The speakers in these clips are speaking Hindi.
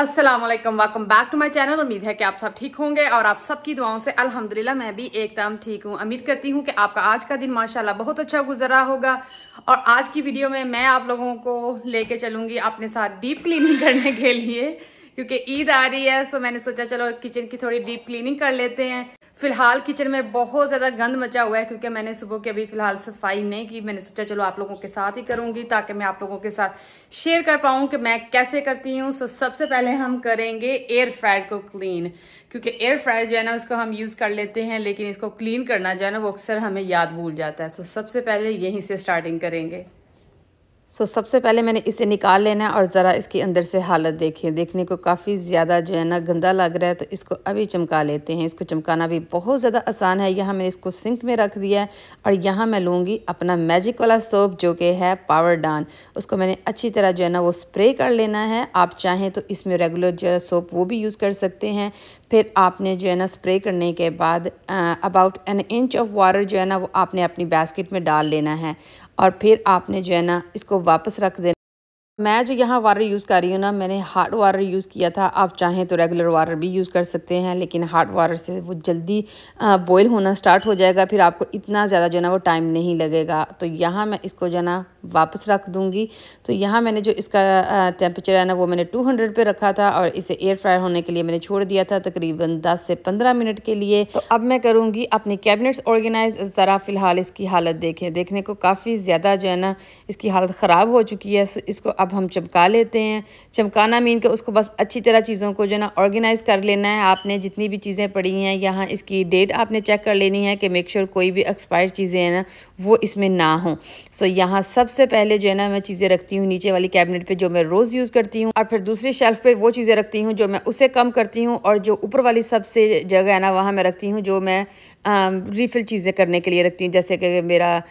Aslam welcome back to my channel उम्मीद है कि आप सब ठीक होंगे और आप सबकी दुआओं से अलहमदिल्ला मैं भी एकदम ठीक हूँ उम्मीद करती हूँ कि आपका आज का दिन माशाला बहुत अच्छा गुजरा होगा और आज की वीडियो में मैं आप लोगों को लेके चलूँगी अपने साथ डीप क्लीनिंग करने के लिए क्योंकि ईद आ रही है सो मैंने सोचा चलो किचन की थोड़ी डीप क्लीनिंग कर लेते हैं फिलहाल किचन में बहुत ज़्यादा गंद मचा हुआ है क्योंकि मैंने सुबह की अभी फ़िलहाल सफाई नहीं की मैंने सोचा चलो आप लोगों के साथ ही करूँगी ताकि मैं आप लोगों के साथ शेयर कर पाऊँ कि मैं कैसे करती हूँ सो सबसे पहले हम करेंगे एयर फ्रायर को क्लीन क्योंकि एयर फ्रायर जो है ना उसको हम यूज़ कर लेते हैं लेकिन इसको क्लीन करना जो है ना वो अक्सर हमें याद भूल जाता है सो सबसे पहले यहीं से स्टार्टिंग करेंगे सो so, सबसे पहले मैंने इसे निकाल लेना है और ज़रा इसके अंदर से हालत है देखने को काफ़ी ज़्यादा जो है ना गंदा लग रहा है तो इसको अभी चमका लेते हैं इसको चमकाना भी बहुत ज़्यादा आसान है यहाँ मैंने इसको सिंक में रख दिया है और यहाँ मैं लूँगी अपना मैजिक वाला सोप जो कि है पावर डान उसको मैंने अच्छी तरह जो है ना वो स्प्रे कर लेना है आप चाहें तो इसमें रेगुलर जो है सोप वो भी यूज़ कर सकते हैं फिर आपने जो है ना स्प्रे करने के बाद about an inch of water जो है ना वो आपने अपनी बास्केट में डाल लेना है और फिर आपने जो है ना इसको वापस रख देना मैं जो यहाँ वाटर यूज़ कर रही हूँ ना मैंने हार्ड वाटर यूज़ किया था आप चाहें तो रेगुलर वाटर भी यूज़ कर सकते हैं लेकिन हार्ड वाटर से वो जल्दी बॉयल होना स्टार्ट हो जाएगा फिर आपको इतना ज़्यादा जो है ना वो टाइम नहीं लगेगा तो यहाँ मैं इसको जो है ना वापस रख दूँगी तो यहाँ मैंने जो इसका टेम्परेचर है ना वो मैंने 200 पर रखा था और इसे एयर फ्रायर होने के लिए मैंने छोड़ दिया था तकरीबन 10 से 15 मिनट के लिए तो अब मैं करूँगी अपनी कैबिनेट्स ऑर्गेनाइज ज़रा फ़िलहाल इसकी हालत देखें देखने को काफ़ी ज़्यादा जो है ना इसकी हालत ख़राब हो चुकी है इसको अब हम चमका लेते हैं चमकाना मीन के उसको बस अच्छी तरह चीज़ों को जो है ना ऑर्गेनाइज़ कर लेना है आपने जितनी भी चीज़ें पड़ी हैं यहाँ इसकी डेट आपने चेक कर लेनी है कि मेक श्योर कोई भी एक्सपायर चीज़ें हैं ना वो इसमें ना हो सो so, यहाँ सबसे पहले जो है ना मैं चीज़ें रखती हूँ नीचे वाली कैबिनेट पे जो मैं रोज़ यूज़ करती हूँ और फिर दूसरी शेल्फ़ पे वो चीज़ें रखती हूँ जो मैं उसे कम करती हूँ और जो ऊपर वाली सबसे जगह है ना वहाँ मैं रखती हूँ जो मैं रिफ़िल चीज़ें करने के लिए रखती हूँ जैसे कि मेरा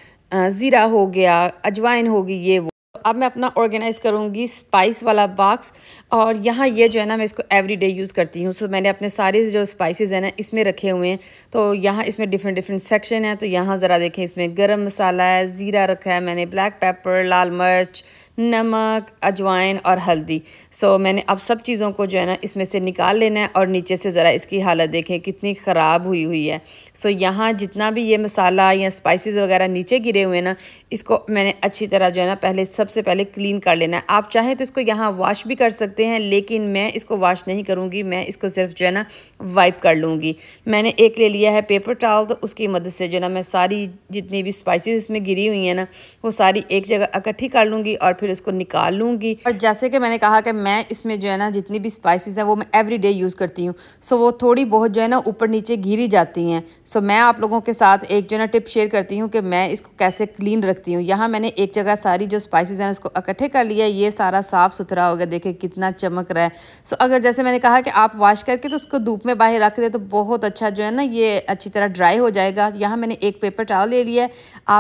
ज़ीरा हो गया अजवाइन होगी ये वो अब मैं अपना ऑर्गेनाइज़ करूँगी स्पाइस वाला बॉक्स और यहाँ ये जो है ना मैं इसको एवरी डे यूज़ करती हूँ सो मैंने अपने सारे जो स्पाइसेस हैं ना इसमें रखे हुए हैं तो यहाँ इसमें डिफरेंट डिफरेंट सेक्शन है तो यहाँ ज़रा देखें इसमें गर्म मसाला है ज़ीरा रखा है मैंने ब्लैक पेपर लाल मिर्च नमक अजवाइन और हल्दी सो मैंने अब सब चीज़ों को जो है ना इसमें से निकाल लेना है और नीचे से ज़रा इसकी हालत देखें कितनी ख़राब हुई हुई है सो यहाँ जितना भी ये मसाला या स्पाइसेस वगैरह नीचे गिरे हुए हैं ना इसको मैंने अच्छी तरह जो है ना पहले सबसे पहले क्लीन कर लेना है आप चाहें तो इसको यहाँ वाश भी कर सकते हैं लेकिन मैं इसको वाश नहीं करूँगी मैं इसको सिर्फ जो है ना वाइप कर लूँगी मैंने एक ले लिया है पेपर टाल तो उसकी मदद से जो है ना मैं सारी जितनी भी स्पाइसिस इसमें गिरी हुई हैं ना वो सारी एक जगह इकट्ठी कर लूँगी और फिर फिर इसको निकाल लूँगी और जैसे कि मैंने कहा कि मैं इसमें जो है ना जितनी भी स्पाइसेस हैं वो मैं एवरी डे यूज़ करती हूँ सो वो थोड़ी बहुत जो है ना ऊपर नीचे घिरी जाती हैं सो मैं आप लोगों के साथ एक जो है ना टिप शेयर करती हूँ कि मैं इसको कैसे क्लीन रखती हूँ यहाँ मैंने एक जगह सारी जो स्पाइसेस हैं उसको इकट्ठे कर लिया ये सारा साफ़ सुथरा होगा देखे कितना चमक रहा है सो अगर जैसे मैंने कहा कि आप वॉश करके तो उसको धूप में बाहर रख दें तो बहुत अच्छा जो है ना ये अच्छी तरह ड्राई हो जाएगा यहाँ मैंने एक पेपर टावल ले लिया है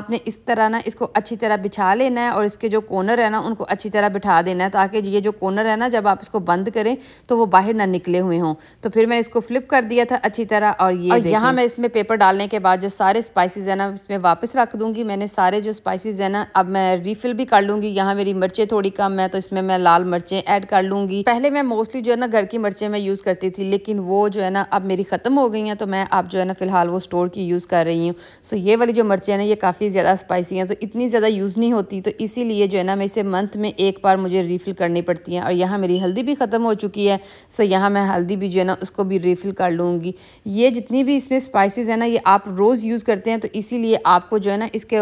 आपने इस तरह ना इसको अच्छी तरह बिछा लेना है और इसके जो कॉर्नर है ना ना उनको अच्छी तरह बिठा देना है ताकि ये जो कॉर्नर है ना जब आप इसको बंद करें तो वो बाहर ना निकले हुए हों तो फिर मैंने इसको फ्लिप कर दिया था अच्छी तरह और ये यहाँ मैं इसमें पेपर डालने के बाद जो सारे स्पाइसेस है ना इसमें वापस रख दूँगी मैंने सारे जो स्पाइसेस है ना अब मैं रिफिल भी कर लूँगी यहाँ मेरी मिर्चें थोड़ी कम है तो इसमें मैं लाल मिर्चें ऐड कर लूँगी पहले मैं मोस्टली जो है ना घर की मिर्चें मैं यूज़ करती थी लेकिन वो जो है ना अब मेरी ख़त्म हो गई हैं तो मैं अब जो है ना फ़िलहाल वो स्टोर की यूज़ कर रही हूँ सो ये वाली जो मिर्चें ना ये काफ़ी ज़्यादा स्पाइसी हैं तो इतनी ज़्यादा यूज़ नहीं होती तो इसीलिए जो है ना मैं से मंथ में एक बार मुझे रिफ़िल करनी पड़ती हैं और यहाँ मेरी हल्दी भी ख़त्म हो चुकी है सो यहाँ मैं हल्दी भी जो है ना उसको भी रिफ़िल कर लूँगी ये जितनी भी इसमें स्पाइसेस है ना ये आप रोज़ यूज़ करते हैं तो इसीलिए आपको जो है ना इसके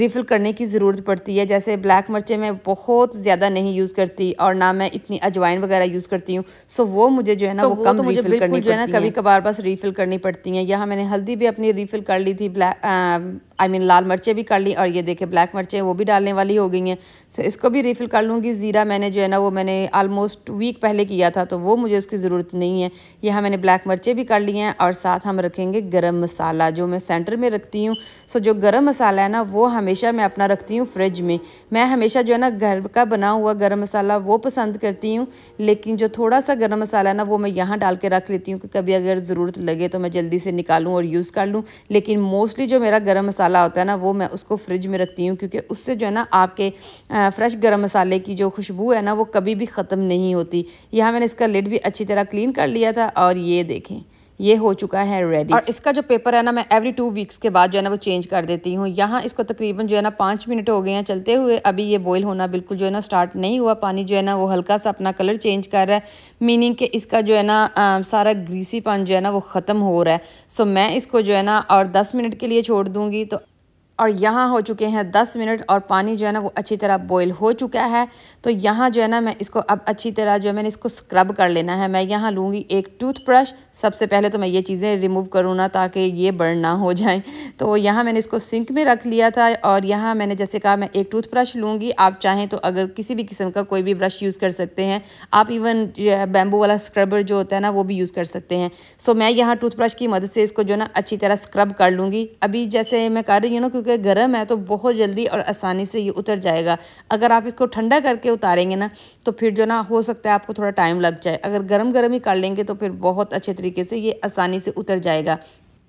रिफ़िल करने की ज़रूरत पड़ती है जैसे ब्लैक मिर्चें मैं बहुत ज़्यादा नहीं यूज़ करती और ना मैं इतनी अजवाइन वगैरह यूज़ करती हूँ सो वो मुझे जो है ना तो वो कम तो रिफ़िल करनी जो है ना कभी कभार बस रिफ़िल करनी पड़ती हैं यहाँ मैंने हल्दी भी अपनी रिफ़िल कर ली थी black I I mean mean, लाल मिर्चें भी कर ली और ये देखे ब्लैक मिर्चें वो भी डालने वाली हो गई हैं सो so, इसको भी रिफ़िल कर लूँगी ज़ीरा मैंने जो है ना वो मैंने आलमोस्ट वीक पहले किया था तो वो मुझे उसकी ज़रूरत नहीं है यहाँ मैंने ब्लैक मिर्चें भी कर ली हैं और साथ हम रखेंगे गरम मसाला जो मैं सेंटर में रखती हूँ सो so, जो गर्म मसाला है ना वो हमेशा मैं अपना रखती हूँ फ्रिज में मैं हमेशा जो है ना घर का बना हुआ गर्म मसाला वो पसंद करती हूँ लेकिन जो थोड़ा सा गर्म मसाला है ना वो मैं यहाँ डाल के रख लेती हूँ कि कभी अगर ज़रूरत लगे तो मैं जल्दी से निकालूँ और यूज़ कर लूँ लेकिन मोस्टली जो मेरा गर्म मसाला मसाला होता है ना वो मैं उसको फ्रिज में रखती हूँ क्योंकि उससे जो है ना आपके फ्रेश गर्म मसाले की जो खुशबू है ना वो कभी भी ख़त्म नहीं होती यहाँ मैंने इसका लिड भी अच्छी तरह क्लीन कर लिया था और ये देखें ये हो चुका है रेडी और इसका जो पेपर है ना मैं एवरी टू वीक्स के बाद जो है ना वो चेंज कर देती हूँ यहाँ इसको तकरीबन जो है ना पाँच मिनट हो गए हैं चलते हुए अभी ये बॉयल होना बिल्कुल जो है ना स्टार्ट नहीं हुआ पानी जो है ना वो हल्का सा अपना कलर चेंज कर रहा है मीनिंग कि इसका जो है ना सारा सारा ग्रीसीपन जो है ना वो ख़त्म हो रहा है सो मैं इसको जो है ना और दस मिनट के लिए छोड़ दूँगी तो और यहाँ हो चुके हैं दस मिनट और पानी जो है ना वो अच्छी तरह बॉईल हो चुका है तो यहाँ जो है ना मैं इसको अब अच्छी तरह जो है मैंने इसको स्क्रब कर लेना है मैं यहाँ लूँगी एक टूथब्रश सबसे पहले तो मैं ये चीज़ें रिमूव करूँ ना ताकि ये बर्न ना हो जाए तो यहाँ मैंने इसको सिंक में रख लिया था और यहाँ मैंने जैसे कहा मैं एक टूथब्रश लूँगी आप चाहें तो अगर किसी भी किस्म का कोई भी ब्रश यूज़ कर सकते हैं आप इवन बैम्बू वाला स्क्रबर जो होता है ना वो भी यूज़ कर सकते हैं सो मैं यहाँ टूथब्रश की मदद से इसको जो है ना अच्छी तरह स्क्रब कर लूँगी अभी जैसे मैं कर रही हूँ ना क्योंकि चूँकि गर्म है तो बहुत जल्दी और आसानी से ये उतर जाएगा अगर आप इसको ठंडा करके उतारेंगे ना तो फिर जो ना हो सकता है आपको थोड़ा टाइम लग जाए अगर गर्म गर्म ही कर लेंगे तो फिर बहुत अच्छे तरीके से ये आसानी से उतर जाएगा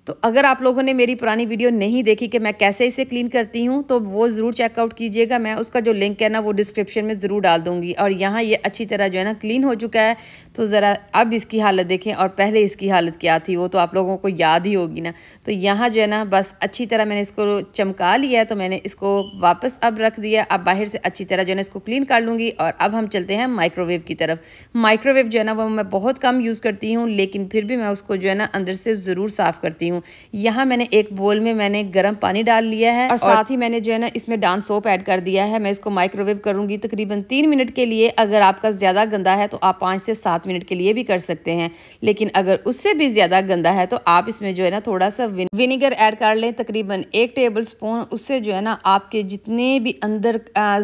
तो अगर आप लोगों ने मेरी पुरानी वीडियो नहीं देखी कि मैं कैसे इसे क्लीन करती हूँ तो वो ज़रूर चेकआउट कीजिएगा मैं उसका जो लिंक है ना वो डिस्क्रिप्शन में ज़रूर डाल दूँगी और यहाँ ये अच्छी तरह जो है ना क्लीन हो चुका है तो ज़रा अब इसकी हालत देखें और पहले इसकी हालत क्या थी वो तो आप लोगों को याद ही होगी ना तो यहाँ जो है ना बस अच्छी तरह मैंने इसको चमका लिया तो मैंने इसको वापस अब रख दिया अब बाहर से अच्छी तरह जो है ना इसको क्लीन कर लूँगी और अब हम चलते हैं माइक्रोवेव की तरफ माइक्रोवेव जो है ना वो मैं बहुत कम यूज़ करती हूँ लेकिन फिर भी मैं उसको जो है ना अंदर से ज़रूर साफ़ करती हूँ हूँ यहाँ मैंने एक बोल में मैंने गर्म पानी डाल लिया है और साथ ही मैंने जो है ना इसमें डांस सोप ऐड कर दिया है मैं इसको माइक्रोवेव करूँगी तकरीबन तीन मिनट के लिए अगर आपका ज़्यादा गंदा है तो आप पाँच से सात मिनट के लिए भी कर सकते हैं लेकिन अगर उससे भी ज़्यादा गंदा है तो आप इसमें जो है ना थोड़ा सा विनेगर ऐड कर लें तकरीबन एक टेबल स्पून उससे जो है ना आपके जितने भी अंदर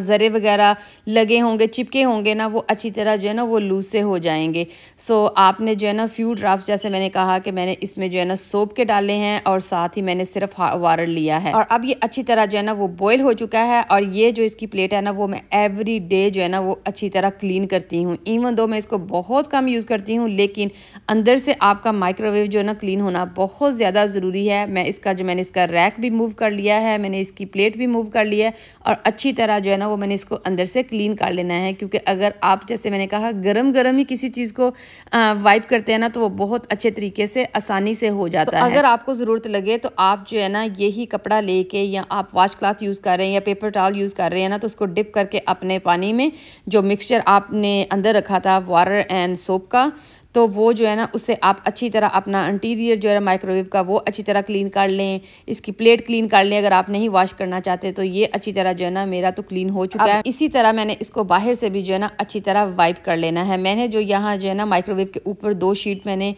ज़रे वगैरह लगे होंगे चिपके होंगे ना वो अच्छी तरह जो है ना वो लूज से हो जाएंगे सो आपने जो है ना फ्यू ड्राफ्ट जैसे मैंने कहा कि मैंने इसमें जो है ना सोप के डाले हैं और साथ ही मैंने सिर्फ वारल लिया है और अब ये अच्छी तरह जो है ना वो बॉयल हो चुका है और ये जो इसकी प्लेट है ना वो मैं एवरी डे जो है ना वो अच्छी तरह क्लीन करती हूँ इवन दो मैं इसको बहुत कम यूज़ करती हूँ लेकिन अंदर से आपका माइक्रोवेव जो है ना क्लीन होना बहुत ज़्यादा ज़रूरी है मैं इसका जो मैंने इसका रैक भी मूव कर लिया है मैंने इसकी प्लेट भी मूव कर लिया है और अच्छी तरह जो है ना वो मैंने इसको अंदर से क्लीन कर लेना है क्योंकि अगर आप जैसे मैंने कहा गर्म गर्म ही किसी चीज़ को वाइप करते हैं ना तो वो बहुत अच्छे तरीके से आसानी से हो जाता तो है अगर अगर आपको ज़रूरत लगे तो आप जो है ना यही कपड़ा लेके या आप वाश क्लाथ यूज़ कर रहे हैं या पेपर टॉल यूज़ कर रहे हैं ना तो उसको डिप करके अपने पानी में जो मिक्सचर आपने अंदर रखा था वाटर एंड सोप का तो वो जो है ना उससे आप अच्छी तरह अपना इंटीरियर जो है माइक्रोवेव का वो अच्छी तरह क्लीन कर लें इसकी प्लेट क्लीन कर लें अगर आप नहीं वॉश करना चाहते तो ये अच्छी तरह जो है ना मेरा तो क्लीन हो चुका है इसी तरह मैंने इसको बाहर से भी जो है ना अच्छी तरह वाइप कर लेना है मैंने जो यहाँ जो है ना माइक्रोवेव के ऊपर दो शीट मैंने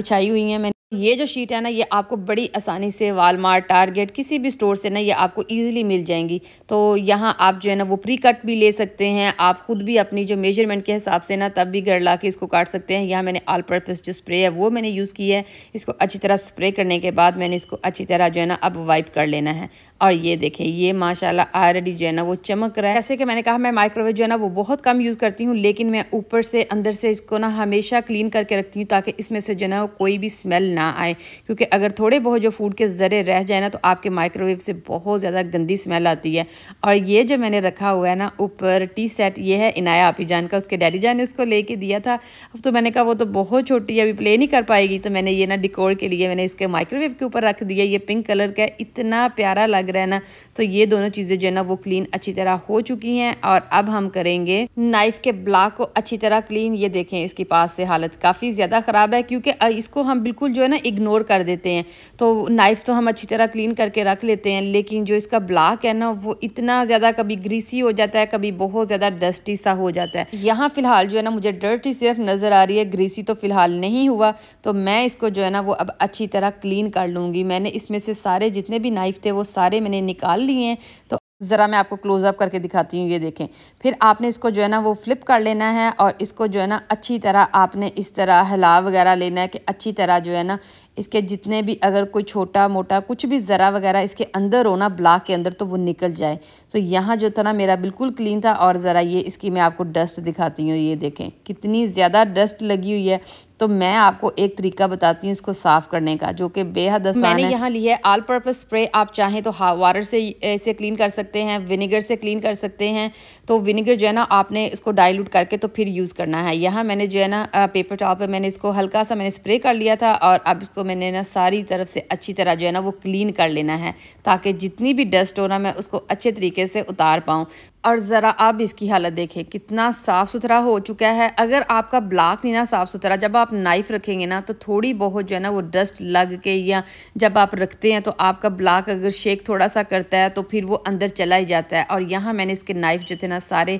बिछाई हुई हैं मैंने ये जो शीट है ना ये आपको बड़ी आसानी से वालमार्ट टारगेट किसी भी स्टोर से ना ये आपको इजीली मिल जाएंगी तो यहाँ आप जो है ना वो प्री कट भी ले सकते हैं आप ख़ुद भी अपनी जो मेजरमेंट के हिसाब से ना तब भी घर ला के इसको काट सकते हैं यहाँ मैंने आल पर्पज़ जो स्प्रे है वो मैंने यूज़ की है इसको अच्छी तरह स्प्रे करने के बाद मैंने इसको अच्छी तरह जो है ना अब वाइप कर लेना है और ये देखें ये माशाला ऑलरेडी जो है ना वो चमक रहा है जैसे कि मैंने कहा मैं माइक्रोवेव जो है ना वो बहुत कम यूज़ करती हूँ लेकिन मैं ऊपर से अंदर से इसको ना हमेशा क्लीन करके रखती हूँ ताकि इसमें से जो है ना कोई भी स्मेल ना ना आए क्योंकि अगर थोड़े बहुत जो फूड के ज़रे रह जाए ना तो आपके माइक्रोवेव से बहुत ज़्यादा गंदी स्मेल आती है और ये जो मैंने रखा हुआ है ना ऊपर टी सेट ये है इनाया आपी जान का उसके डैडी जान ने इसको लेके दिया था अब तो मैंने कहा वो तो बहुत छोटी है अभी प्ले नहीं कर पाएगी तो मैंने ये ना डिकोर के लिए मैंने इसके माइक्रोवेव के ऊपर रख दिया ये पिंक कलर का इतना प्यारा लग रहा है ना तो ये दोनों चीज़ें जो है ना वो क्लीन अच्छी तरह हो चुकी हैं और अब हम करेंगे नाइफ़ के ब्लॉक को अच्छी तरह क्लीन ये देखें इसके पास से हालत काफ़ी ज़्यादा ख़राब है क्योंकि इसको हम बिल्कुल जो है है ना इग्नोर कर देते हैं तो नाइफ़ तो हम अच्छी तरह क्लीन करके रख लेते हैं लेकिन जो इसका ब्लाक है ना वो इतना ज़्यादा कभी ग्रीसी हो जाता है कभी बहुत ज़्यादा डस्टी सा हो जाता है यहाँ फ़िलहाल जो है ना मुझे डर्टी सिर्फ नज़र आ रही है ग्रीसी तो फ़िलहाल नहीं हुआ तो मैं इसको जो है ना वो अब अच्छी तरह क्लीन कर लूँगी मैंने इसमें से सारे जितने भी नाइफ़ थे वो सारे मैंने निकाल लिए हैं तो ज़रा मैं आपको क्लोज़अप करके दिखाती हूँ ये देखें फिर आपने इसको जो है ना वो फ्लिप कर लेना है और इसको जो है ना अच्छी तरह आपने इस तरह हिला वगैरह लेना है कि अच्छी तरह जो है ना इसके जितने भी अगर कोई छोटा मोटा कुछ भी ज़रा वगैरह इसके अंदर हो ना ब्लाक के अंदर तो वो निकल जाए तो यहाँ जो था ना मेरा बिल्कुल क्लीन था और ज़रा ये इसकी मैं आपको डस्ट दिखाती हूँ ये देखें कितनी ज़्यादा डस्ट लगी हुई है तो मैं आपको एक तरीका बताती हूँ इसको साफ़ करने का जो कि बेहद आसान मैंने यहाँ ली है आल पर्पज़ स्प्रे आप चाहें तो हा वाटर से इसे क्लीन कर सकते हैं विनेगर से क्लीन कर सकते हैं तो विनेगर जो है ना आपने इसको डाइल्यूट करके तो फिर यूज़ करना है यहाँ मैंने जो है ना पेपर टॉप पर मैंने इसको हल्का सा मैंने स्प्रे कर लिया था और अब इसको मैंने ना सारी तरफ से अच्छी तरह जो है ना वो क्लीन कर लेना है ताकि जितनी भी डस्ट हो ना मैं उसको अच्छे तरीके से उतार पाऊँ और ज़रा अब इसकी हालत देखें कितना साफ़ सुथरा हो चुका है अगर आपका ब्लाक नहीं ना साफ़ सुथरा जब आप नाइफ़ रखेंगे ना तो थोड़ी बहुत जो है ना वो डस्ट लग के या जब आप रखते हैं तो आपका ब्लाक अगर शेक थोड़ा सा करता है तो फिर वो अंदर चला ही जाता है और यहाँ मैंने इसके नाइफ़ जो थे ना सारे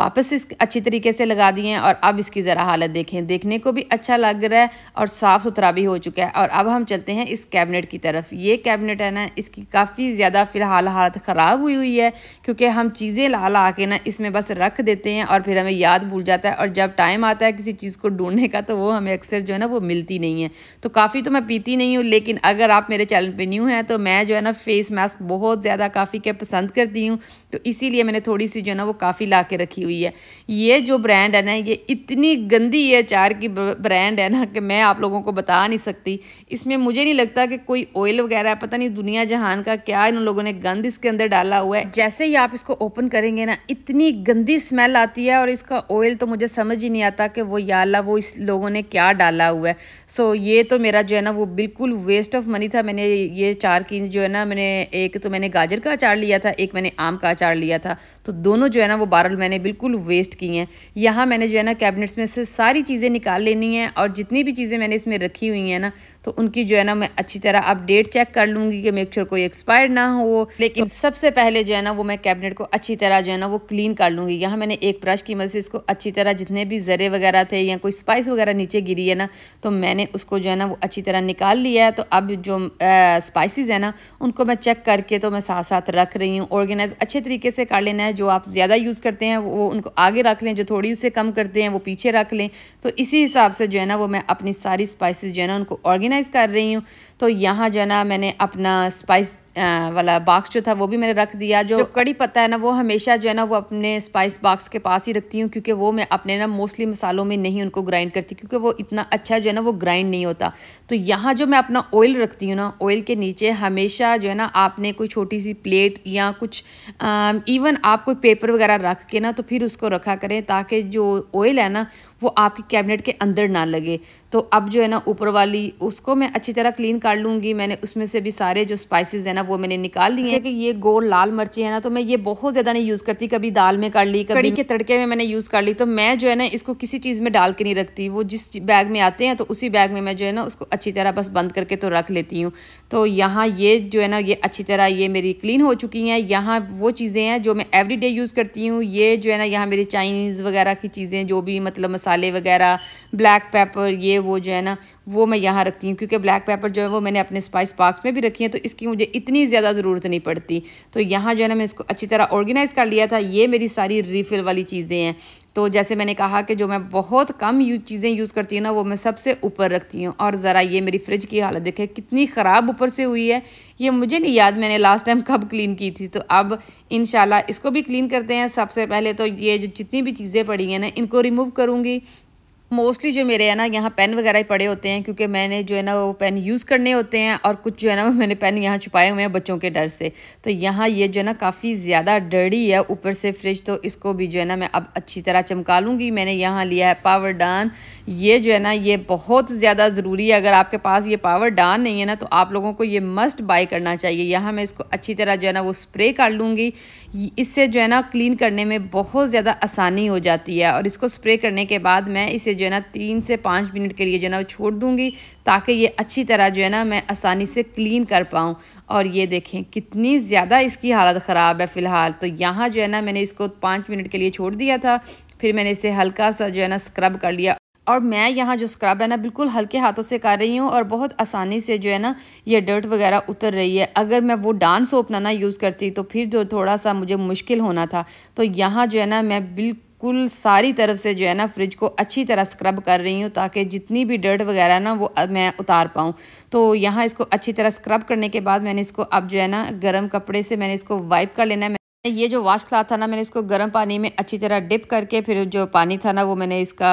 वापस इस अच्छी तरीके से लगा दिए हैं और अब इसकी ज़रा हालत देखें देखने को भी अच्छा लग रहा है और साफ़ सुथरा भी हो चुका है और अब हम चलते हैं इस कैबिनेट की तरफ ये कैबिनेट है ना इसकी काफ़ी ज़्यादा फ़िलहाल हालत ख़राब हुई हुई है क्योंकि हम चीज़ें ताला आके ना इसमें बस रख देते हैं और फिर हमें याद भूल जाता है और जब टाइम आता है किसी चीज़ को ढूंढने का तो वो हमें अक्सर जो है ना वो मिलती नहीं है तो काफ़ी तो मैं पीती नहीं हूँ लेकिन अगर आप मेरे चैनल पर न्यू हैं तो मैं जो है ना फेस मास्क बहुत ज़्यादा काफ़ी के पसंद करती हूँ तो इसी मैंने थोड़ी सी जो है ना वो काफ़ी ला के रखी हुई है ये जो ब्रांड है ना ये इतनी गंदी ये अचार की ब्रांड है ना कि मैं आप लोगों को बता नहीं सकती इसमें मुझे नहीं लगता कि कोई ऑयल वगैरह पता नहीं दुनिया जहान का क्या इन लोगों ने गंद इसके अंदर डाला हुआ है जैसे ही आप इसको ओपन करें करेंगे ना इतनी गंदी स्मेल आती है और इसका ऑयल तो मुझे समझ ही नहीं आता कि वो याला वो इस लोगों ने क्या डाला हुआ है सो ये तो मेरा जो है ना वो बिल्कुल वेस्ट ऑफ मनी था मैंने ये चार की जो है ना मैंने एक तो मैंने गाजर का अचार लिया था एक मैंने आम का अचार लिया था तो दोनों जो है ना वो बारल मैंने बिल्कुल वेस्ट की हैं यहाँ मैंने जो है ना कैबिनेट्स में से सारी चीज़ें निकाल लेनी है और जितनी भी चीज़ें मैंने इसमें रखी हुई हैं ना तो उनकी जो है ना मैं अच्छी तरह अब डेट चेक कर लूँगी कि मेक श्योर कोई एक्सपायर ना हो लेकिन सबसे पहले जो है ना वो मैं कैबिनेट को अच्छी तरह जो है ना वो क्लीन कर लूँगी यहाँ मैंने एक ब्रश की मदद से इसको अच्छी तरह जितने भी ज़रे वगैरह थे या कोई स्पाइस वगैरह नीचे गिरी है ना तो मैंने उसको जो है ना वो अच्छी तरह निकाल लिया है तो अब जो स्पाइसिस है ना उनको मैं चेक करके तो मैं साथ साथ रख रही हूँ ऑर्गेनाइज अच्छे तरीके से कर लेना है जो आप ज़्यादा यूज़ करते हैं वो उनको आगे रख लें जो थोड़ी उससे कम करते हैं वो पीछे रख लें तो इसी हिसाब से जो है ना वो मैं अपनी सारी स्पाइसिस जो है ना उनको ऑर्गेनाइज ना कर रही हूँ तो यहाँ जो है ना मैंने अपना स्पाइस वाला बॉक्स जो था वो भी मैंने रख दिया जो, जो तो कड़ी पत्ता है ना वो हमेशा जो है ना वो अपने स्पाइस बॉक्स के पास ही रखती हूँ क्योंकि वो मैं अपने ना मोस्टली मसालों में नहीं उनको ग्राइंड करती क्योंकि वो इतना अच्छा जो है ना वो ग्राइंड नहीं होता तो यहाँ जो मैं अपना ऑयल रखती हूँ ना ऑयल के नीचे हमेशा जो है ना आपने कोई छोटी सी प्लेट या कुछ इवन आप कोई पेपर वगैरह रख के ना तो फिर उसको रखा करें ताकि जो ऑयल है ना वो आपकी कैबिनेट के अंदर ना लगे तो अब जो है ना ऊपर वाली उसको मैं अच्छी तरह क्लीन कर लूँगी मैंने उसमें से भी सारे जो स्पाइसेस है ना वो मैंने निकाल लिया है कि ये गोल लाल मिर्ची है ना तो मैं ये बहुत ज़्यादा नहीं यूज़ करती कभी दाल में कर ली कभी के तड़के में मैंने यूज़ कर ली तो मैं जो है ना इसको किसी चीज़ में डाल के नहीं रखती वो जिस बैग में आते हैं तो उसी बैग में मैं जो है ना उसको अच्छी तरह बस बंद करके तो रख लेती हूँ तो यहाँ ये जो है ना ये अच्छी तरह ये मेरी क्लीन हो चुकी है यहाँ वो चीज़ें हैं जो मैं एवरी यूज़ करती हूँ ये जो है ना यहाँ मेरे चाइनीज़ वगैरह की चीज़ें जो भी मतलब मसाले वगैरह ब्लैक पेपर ये वो जो है ना वो मैं यहाँ रखती हूँ क्योंकि ब्लैक पेपर जो है वो मैंने अपने स्पाइस पार्क्स में भी रखी है तो इसकी मुझे इतनी ज़्यादा ज़रूरत नहीं पड़ती तो यहाँ जो है ना मैं इसको अच्छी तरह ऑर्गेनाइज़ कर लिया था ये मेरी सारी रिफ़िल वाली चीज़ें हैं तो जैसे मैंने कहा कि जो मैं बहुत कम यूज चीज़ें यूज़ करती हूँ ना वो मैं सबसे ऊपर रखती हूँ और ज़रा ये मेरी फ्रिज की हालत देखे कितनी ख़राब ऊपर से हुई है ये मुझे नहीं याद मैंने लास्ट टाइम कब क्लीन की थी तो अब इन इसको भी क्लीन करते हैं सबसे पहले तो ये जो जितनी भी चीज़ें पड़ी हैं ना इनको रिमूव करूँगी मोस्टली जो मेरे है ना यहाँ पेन वगैरह ही पड़े होते हैं क्योंकि मैंने जो है ना वो पेन यूज़ करने होते हैं और कुछ जो है ना वो मैंने पेन यहाँ छुपाए हुए हैं बच्चों के डर से तो यहाँ ये जो है ना काफ़ी ज़्यादा डर्डी है ऊपर से फ्रिज तो इसको भी जो है ना मैं अब अच्छी तरह चमका लूँगी मैंने यहाँ लिया है पावर डान ये जो है ना ये बहुत ज़्यादा ज़रूरी है अगर आपके पास ये पावर डान नहीं है ना तो आप लोगों को ये मस्ट बाई करना चाहिए यहाँ मैं इसको अच्छी तरह जो है ना वो स्प्रे कर लूँगी इससे जो है ना क्लीन करने में बहुत ज़्यादा आसानी हो जाती है और इसको स्प्रे करने के बाद मैं इसे जो है ना तीन से पाँच मिनट के लिए जो है ना छोड़ दूँगी ताकि ये अच्छी तरह जो है ना मैं आसानी से क्लीन कर पाऊँ और ये देखें कितनी ज़्यादा इसकी हालत ख़राब है फ़िलहाल तो यहाँ जो है ना मैंने इसको पाँच मिनट के लिए छोड़ दिया था फिर मैंने इसे हल्का सा जो है ना स्क्रब कर लिया और मैं यहाँ जो स्क्रब है ना बिल्कुल हल्के हाथों से कर रही हूँ और बहुत आसानी से जो है ना ये डर्ट वगैरह उतर रही है अगर मैं वो डांस सोप ना ना यूज़ करती तो फिर जो थोड़ा सा मुझे मुश्किल होना था तो यहाँ जो है ना मैं बिल्कुल कुल सारी तरफ से जो है ना फ्रिज को अच्छी तरह स्क्रब कर रही हूँ ताकि जितनी भी डर्ट वगैरह ना वो मैं उतार पाऊँ तो यहाँ इसको अच्छी तरह स्क्रब करने के बाद मैंने इसको अब जो है ना गर्म कपड़े से मैंने इसको वाइप कर लेना है ये जो वाश क्लाथ था ना मैंने इसको गर्म पानी में अच्छी तरह डिप करके फिर जो पानी था ना वो मैंने इसका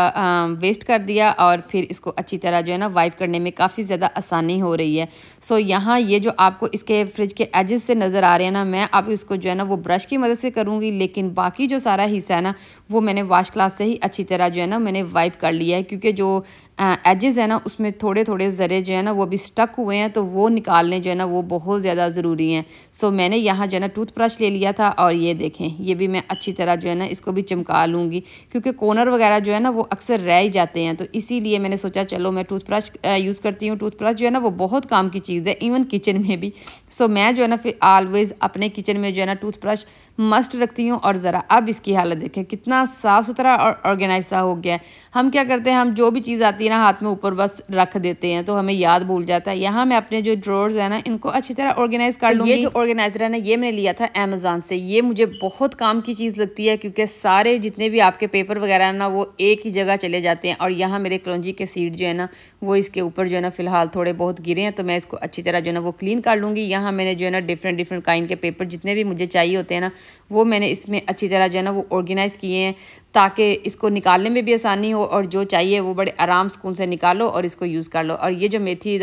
वेस्ट कर दिया और फिर इसको अच्छी तरह जो है ना वाइप करने में काफ़ी ज़्यादा आसानी हो रही है सो so, यहाँ ये जो आपको इसके फ्रिज के एजेस से नज़र आ रहे हैं ना मैं आप इसको जो है ना वो ब्रश की मदद से करूँगी लेकिन बाकी जो सारा हिस्सा है ना वो मैंने वाश क्लाथ से ही अच्छी तरह जो है ना मैंने वाइप कर लिया है क्योंकि जो एजेस है ना उसमें थोड़े थोड़े ज़रे जो है ना वो अभी स्टक हुए हैं तो वो निकालने जो है ना वो बहुत ज़्यादा ज़रूरी हैं सो मैंने यहाँ जो है ना टूथब्रश ले लिया था और ये देखें ये भी मैं अच्छी तरह जो है ना इसको भी चमका लूँगी क्योंकि कॉर्नर वगैरह जो है ना वो अक्सर रह ही जाते हैं तो इसीलिए मैंने सोचा चलो मैं टूथब्रश यूज़ करती हूँ टूथब्रश जो है ना वो बहुत काम की चीज़ है इवन किचन में भी सो मैं जो है ना फिर ऑलवेज़ अपने किचन में जो है ना टूथब्रश मस्ट रखती हूँ और ज़रा अब इसकी हालत देखें कितना साफ़ सुथरा और ऑर्गेनाइज सा हो गया है हम क्या करते हैं हम जो भी चीज़ आती है ना हाथ में ऊपर बस रख देते हैं तो हमें याद भूल जाता है यहाँ मैं अपने जो ड्रॉर्स है ना इनको अच्छी तरह ऑर्गेनाइज़ कर लूँगी ये जो ऑर्गेनाइज़र है ना ये मैंने लिया था अमेज़ान से ये मुझे बहुत काम की चीज़ लगती है क्योंकि सारे जितने भी आपके पेपर वगैरह ना वो एक ही जगह चले जाते हैं और यहाँ मेरे कलौजी के सीट जो है ना वो इसके ऊपर जो है ना फ़िलहाल थोड़े बहुत गिरे हैं तो मैं इसको अच्छी तरह जो है ना वो क्लीन कर लूँगी यहाँ मैंने जो है ना डिफरेंट डिफरेंट काइंड के पेपर जितने भी मुझे चाहिए होते हैं ना वो मैंने इसमें अच्छी तरह जो है ना वो ऑर्गेनाइज़ किए हैं ताकि इसको निकालने में भी आसानी हो और जो चाहिए वो बड़े आराम सुकून से निकालो और इसको यूज़ कर लो और ये जो मेथी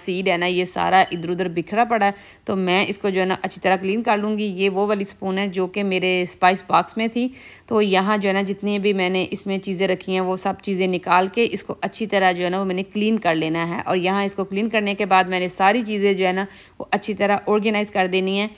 सीड है ना ये सारा इधर उधर बिखरा पड़ा है तो मैं इसको जो है ना अच्छी तरह क्लीन कर लूँगी ये वो वाली स्पून है जो कि मेरे स्पाइस बॉक्स में थी तो यहाँ जो है ना जितनी भी मैंने इसमें चीज़ें रखी हैं वो सब चीज़ें निकाल के इसको अच्छी तरह जो है ना वो मैंने क्लीन कर लेना है और यहाँ इसको क्लीन करने के बाद मैंने सारी चीज़ें जो है ना वो अच्छी तरह ऑर्गेनाइज़ कर देनी है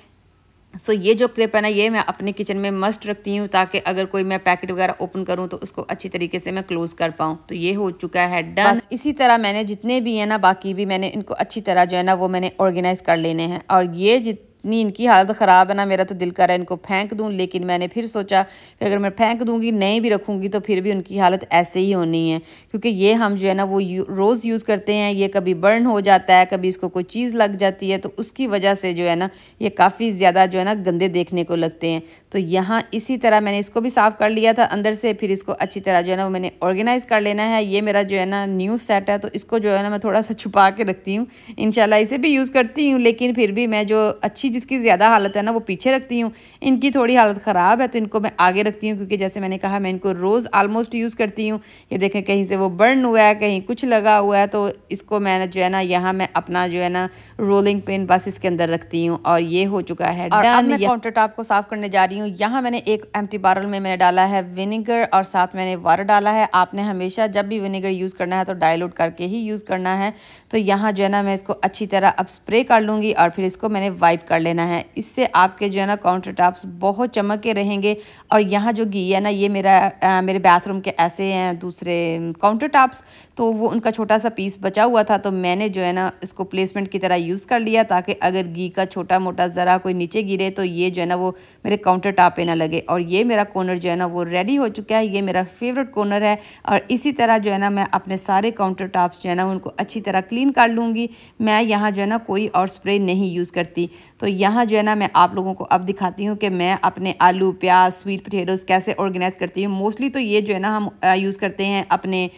सो so, ये जो क्लिप है ना ये मैं अपने किचन में मस्ट रखती हूँ ताकि अगर कोई मैं पैकेट वगैरह ओपन करूँ तो उसको अच्छी तरीके से मैं क्लोज कर पाऊँ तो ये हो चुका है डन इसी तरह मैंने जितने भी है ना बाकी भी मैंने इनको अच्छी तरह जो है ना वो मैंने ऑर्गेनाइज कर लेने हैं और ये जित इतनी इनकी हालत ख़राब है ना मेरा तो दिल कर रहा है इनको फेंक दूँ लेकिन मैंने फिर सोचा कि अगर मैं फेंक दूँगी नहीं भी रखूँगी तो फिर भी उनकी हालत ऐसे ही होनी है क्योंकि ये हम जो है ना वो यू, रोज़ यूज़ करते हैं ये कभी बर्न हो जाता है कभी इसको कोई चीज़ लग जाती है तो उसकी वजह से जो है ना ये काफ़ी ज़्यादा जो है ना गंदे देखने को लगते हैं तो यहाँ इसी तरह मैंने इसको भी साफ़ कर लिया था अंदर से फिर इसको अच्छी तरह जो है ना वो मैंने ऑर्गेनाइज़ कर लेना है ये मेरा जो है ना न्यू सेट है तो इसको जो है ना मैं थोड़ा सा छुपा के रखती हूँ इन इसे भी यूज़ करती हूँ लेकिन फिर भी मैं जो अच्छी जिसकी ज़्यादा हालत है ना वो पीछे रखती हूँ इनकी थोड़ी हालत ख़राब है तो इनको मैं आगे रखती हूँ क्योंकि जैसे मैंने कहा मैं इनको रोज़ आलमोस्ट यूज़ करती हूँ ये देखें कहीं से वो बर्न हुआ है कहीं कुछ लगा हुआ है तो इसको मैं जो है ना यहाँ मैं अपना जो है ना रोलिंग पेन बस इसके अंदर रखती हूँ और ये हो चुका है काउंटर टॉप को साफ़ करने जा रही हूँ यहाँ मैंने एक एम बारल में मैंने डाला है विनेगर और साथ मैंने वर डाला है आपने हमेशा जब भी विनेगर यूज़ करना है तो डायलोड करके ही यूज़ करना है तो यहाँ जो है ना मैं इसको अच्छी तरह अब स्प्रे कर लूँगी और फिर इसको मैंने वाइप कर लेना है इससे आपके जो है ना काउंटर टॉप्स बहुत चमक के रहेंगे और यहाँ जो घी है ना ये मेरा आ, मेरे बाथरूम के ऐसे हैं दूसरे काउंटर टॉप्स तो वो उनका छोटा सा पीस बचा हुआ था तो मैंने जो है ना इसको प्लेसमेंट की तरह यूज़ कर लिया ताकि अगर घी का छोटा मोटा ज़रा कोई नीचे गिरे तो ये जो है ना वो मेरे काउंटर टॉप पे ना लगे और ये मेरा कॉर्नर जो है ना वो रेडी हो चुका है ये मेरा फेवरेट कॉर्नर है और इसी तरह जो है ना मैं अपने सारे काउंटर टॉप्स जो है ना उनको अच्छी तरह क्लीन कर लूँगी मैं यहाँ जो है ना कोई और स्प्रे नहीं यूज़ करती तो यहाँ जो है ना मैं आप लोगों को अब दिखाती हूँ कि मैं अपने आलू प्याज स्वीट पटेटोज़ कैसे ऑर्गेनाइज़ करती हूँ मोस्टली तो ये जो है ना हम यूज़ करते हैं अपने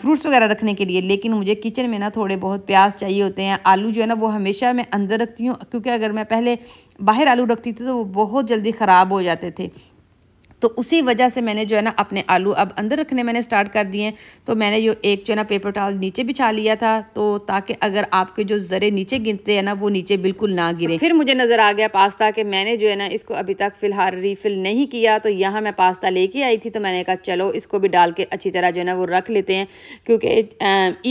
फ्रूट्स वगैरह रखने के लिए लेकिन मुझे किचन में ना थोड़े बहुत प्याज चाहिए होते हैं आलू जो है ना वो हमेशा मैं अंदर रखती हूँ क्योंकि अगर मैं पहले बाहर आलू रखती थी तो वो बहुत जल्दी ख़राब हो जाते थे तो उसी वजह से मैंने जो है ना अपने आलू अब अंदर रखने मैंने स्टार्ट कर दिए तो मैंने जो एक जो है ना पेपर टॉल नीचे बिछा लिया था तो ताकि अगर आपके जो ज़रे नीचे गिनते हैं ना वो नीचे बिल्कुल ना गिरे फिर मुझे नज़र आ गया पास्ता कि मैंने जो है ना इसको अभी तक फ़िलहाल रिफ़िल नहीं किया तो यहाँ मैं पास्ता लेके आई थी तो मैंने कहा चलो इसको भी डाल के अच्छी तरह जो है ना वो रख लेते हैं क्योंकि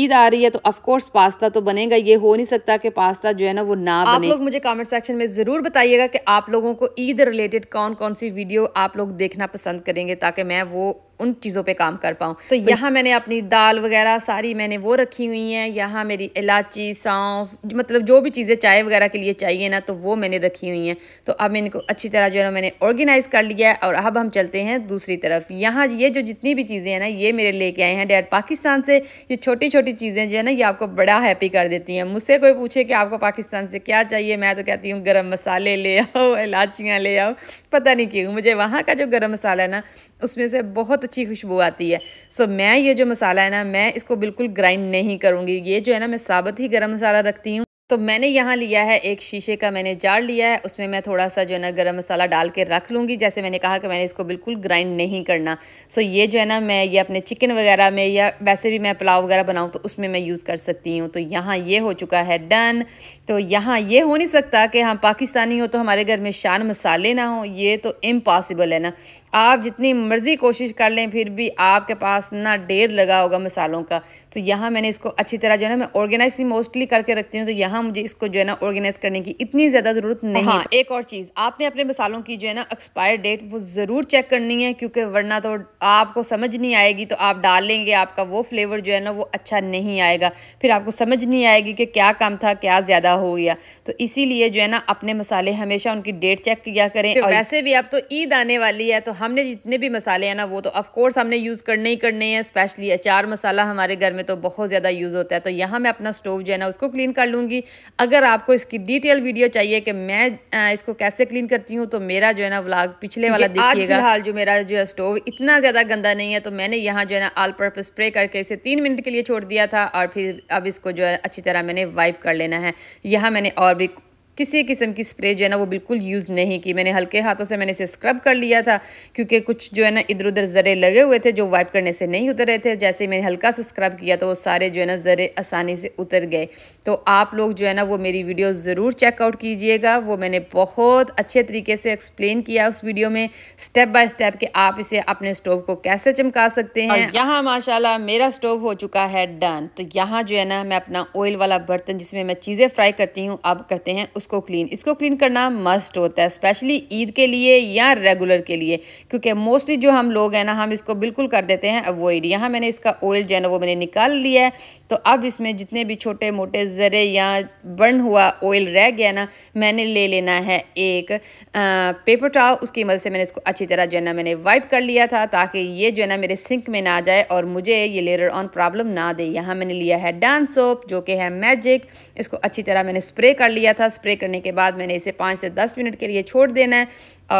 ईद आ रही है तो ऑफकोर्स पास्ता तो बनेगा ये हो नहीं सकता कि पास्ता जो है ना वो ना आप लोग मुझे कॉमेंट सेक्शन में ज़रूर बताइएगा कि आप लोगों को ईद रिलेटेड कौन कौन सी वीडियो आप लोग देखने देखना पसंद करेंगे ताकि मैं वो उन चीज़ों पे काम कर पाऊँ तो, तो यहाँ मैंने अपनी दाल वगैरह सारी मैंने वो रखी हुई हैं यहाँ मेरी इलायची सौंफ मतलब जो भी चीज़ें चाय वगैरह के लिए चाहिए ना तो वो मैंने रखी हुई हैं तो अब इनको अच्छी तरह जो है ना मैंने ऑर्गेनाइज़ कर लिया है और अब हम चलते हैं दूसरी तरफ यहाँ ये जो जितनी भी चीज़ें हैं ना ये मेरे लेके आए हैं डैड पाकिस्तान से ये छोटी छोटी चीज़ें जो है ना ये आपको बड़ा हैप्पी कर देती हैं मुझसे कोई पूछे कि आपको पाकिस्तान से क्या चाहिए मैं तो कहती हूँ गर्म मसाले ले आओ इलायचियाँ ले आओ पता नहीं क्यों मुझे वहाँ का जो गर्म मसाला है ना उसमें से बहुत अच्छी खुशबू आती है सो मैं ये जो मसाला है ना मैं इसको बिल्कुल ग्राइंड नहीं करूँगी ये जो है ना मैं साबत ही गर्म मसाला रखती हूँ तो मैंने यहाँ लिया है एक शीशे का मैंने जार लिया है उसमें मैं थोड़ा सा जो है ना गरम मसाला डाल के रख लूँगी जैसे मैंने कहा कि मैंने इसको बिल्कुल ग्राइंड नहीं करना सो ये जो है ना मैं ये अपने चिकन वगैरह में या वैसे भी मैं पुलाव वगैरह बनाऊँ तो उसमें मैं यूज़ कर सकती हूँ तो यहाँ ये हो चुका है डन तो यहाँ ये हो नहीं सकता कि हम हाँ, पाकिस्तानी हो तो हमारे घर में शान मसाले ना हो ये तो इम्पॉसिबल है ना आप जितनी मर्ज़ी कोशिश कर लें फिर भी आपके पास ना ढेर लगा होगा मसालों का तो यहाँ मैंने इसको अच्छी तरह जो है ना मैं ऑर्गेनाइज ही मोस्टली करके रखती हूँ तो यहाँ मुझे इसको जो है ना ऑर्गेनाइज करने की इतनी ज़्यादा ज़रूरत नहीं हाँ एक और चीज़ आपने अपने मसालों की जो है ना एक्सपायर डेट वो ज़रूर चेक करनी है क्योंकि वरना तो आपको समझ नहीं आएगी तो आप डालेंगे आपका वो फ्लेवर जो है ना वो अच्छा नहीं आएगा फिर आपको समझ नहीं आएगी कि क्या कम था क्या ज़्यादा हो गया तो इसी जो है ना अपने मसाले हमेशा उनकी डेट चेक किया करें और वैसे भी अब तो ईद आने वाली है तो हमने जितने भी मसाले हैं ना वो तो ऑफ़ हमने यूज़ करने ही करने हैं स्पेशली अचार मसाला हमारे घर में तो बहुत ज़्यादा यूज़ होता है तो यहाँ मैं अपना स्टोव जो है ना उसको क्लीन कर लूँगी अगर आपको इसकी डिटेल वीडियो चाहिए कि मैं इसको कैसे क्लीन करती हूँ तो मेरा जो है ना व्लाग पिछले वाला देखिएगा फिलहाल जो मेरा जो है स्टोव इतना ज़्यादा गंदा नहीं है तो मैंने यहाँ जो है ना आल पर्पज़ स्प्रे करके इसे तीन मिनट के लिए छोड़ दिया था और फिर अब इसको जो है अच्छी तरह मैंने वाइप कर लेना है यहाँ मैंने और भी किसी किस्म की स्प्रे जो है ना वो बिल्कुल यूज़ नहीं की मैंने हल्के हाथों से मैंने इसे स्क्रब कर लिया था क्योंकि कुछ जो है ना इधर उधर ज़रे लगे हुए थे जो वाइप करने से नहीं उतर रहे थे जैसे मैंने हल्का सा स्क्रब किया तो वो सारे जो है ना ज़रे आसानी से उतर गए तो आप लोग जो है ना वो मेरी वीडियो ज़रूर चेकआउट कीजिएगा वो मैंने बहुत अच्छे तरीके से एक्सप्लेन किया उस वीडियो में स्टेप बाय स्टेप कि आप इसे अपने स्टोव को कैसे चमका सकते हैं यहाँ माशाल्लाह मेरा स्टोव हो चुका है डन तो यहाँ जो है ना मैं अपना ऑयल वाला बर्तन जिसमें मैं चीज़ें फ्राई करती हूँ अब करते हैं उस इसको क्लीन इसको क्लीन करना मस्ट होता है स्पेशली ईद के लिए या रेगुलर के लिए क्योंकि मोस्टली जो हम लोग हैं ना हम इसको बिल्कुल कर देते हैं अवॉइड यहाँ मैंने इसका ऑयल जो है ना वो मैंने निकाल लिया है तो अब इसमें जितने भी छोटे मोटे ज़रे या बर्न हुआ ऑयल रह गया ना मैंने ले लेना है एक आ, पेपर टाव उसकी मदद से मैंने इसको अच्छी तरह जो है ना मैंने वाइप कर लिया था ताकि ये जो है ना मेरे सिंक में ना जाए और मुझे ये लेटर ऑन प्रॉब्लम ना दे यहाँ मैंने लिया है डांस सोप जो कि है मैजिक इसको अच्छी तरह मैंने स्प्रे कर लिया था स्प्रे करने के बाद मैंने इसे पाँच से दस मिनट के लिए छोड़ देना है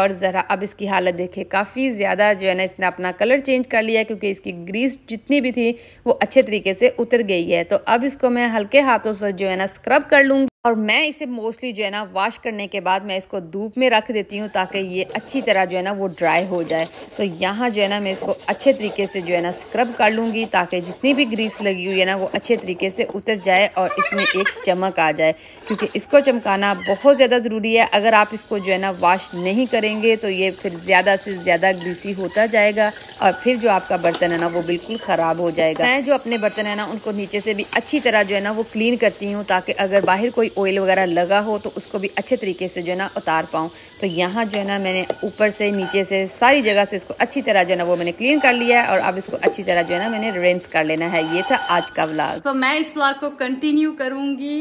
और ज़रा अब इसकी हालत देखे काफ़ी ज़्यादा जो है ना इसने अपना कलर चेंज कर लिया क्योंकि इसकी ग्रीस जितनी भी थी वो अच्छे तरीके से उतर गई है तो अब इसको मैं हल्के हाथों से जो है ना स्क्रब कर लूँगी और मैं इसे मोस्टली जो है ना वॉश करने के बाद मैं इसको धूप में रख देती हूँ ताकि ये अच्छी तरह जो है ना वो ड्राई हो जाए तो यहाँ जो है ना मैं इसको अच्छे तरीके से जो है ना स्क्रब कर लूँगी ताकि जितनी भी ग्रीस लगी हुई है ना वो अच्छे तरीके से उतर जाए और इसमें एक चमक आ जाए क्योंकि इसको चमकाना बहुत ज़्यादा ज़रूरी है अगर आप इसको जो है ना वॉश नहीं करेंगे तो ये फिर ज़्यादा से ज़्यादा ग्रीसी होता जाएगा और फिर जो आपका बर्तन है ना वो बिल्कुल ख़राब हो जाएगा मैं जो अपने बर्तन है ना उनको नीचे से भी अच्छी तरह जो है ना वो क्लीन करती हूँ ताकि अगर बाहर कोई कोई ऑयल वगैरह लगा हो तो उसको भी अच्छे तरीके से जो है ना उतार पाऊँ तो यहाँ जो है ना मैंने ऊपर से नीचे से सारी जगह से इसको अच्छी तरह जो है ना वो मैंने क्लीन कर लिया है और अब इसको अच्छी तरह जो है ना मैंने रेंस कर लेना है ये था आज का ब्लाग तो मैं इस ब्लाग को कंटिन्यू करूँगी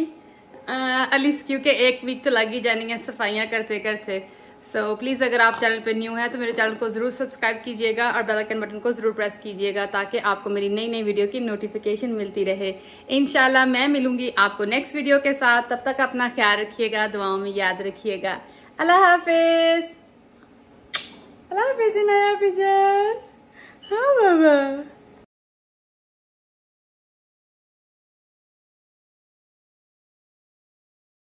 अलिस क्योंकि एक वीक तो लग ही जानी है सफाइयाँ करते करते सो so, प्लीज़ अगर आप चैनल पर न्यू हैं तो मेरे चैनल को ज़रूर सब्सक्राइब कीजिएगा और बेल आइकन बटन को ज़रूर प्रेस कीजिएगा ताकि आपको मेरी नई नई वीडियो की नोटिफिकेशन मिलती रहे इन मैं मिलूंगी आपको नेक्स्ट वीडियो के साथ तब तक अपना ख्याल रखिएगा दुआओं में याद रखिएगा अल्लाह हाफिज अल्लाह हाफिज नया फिजर हाँ बाबा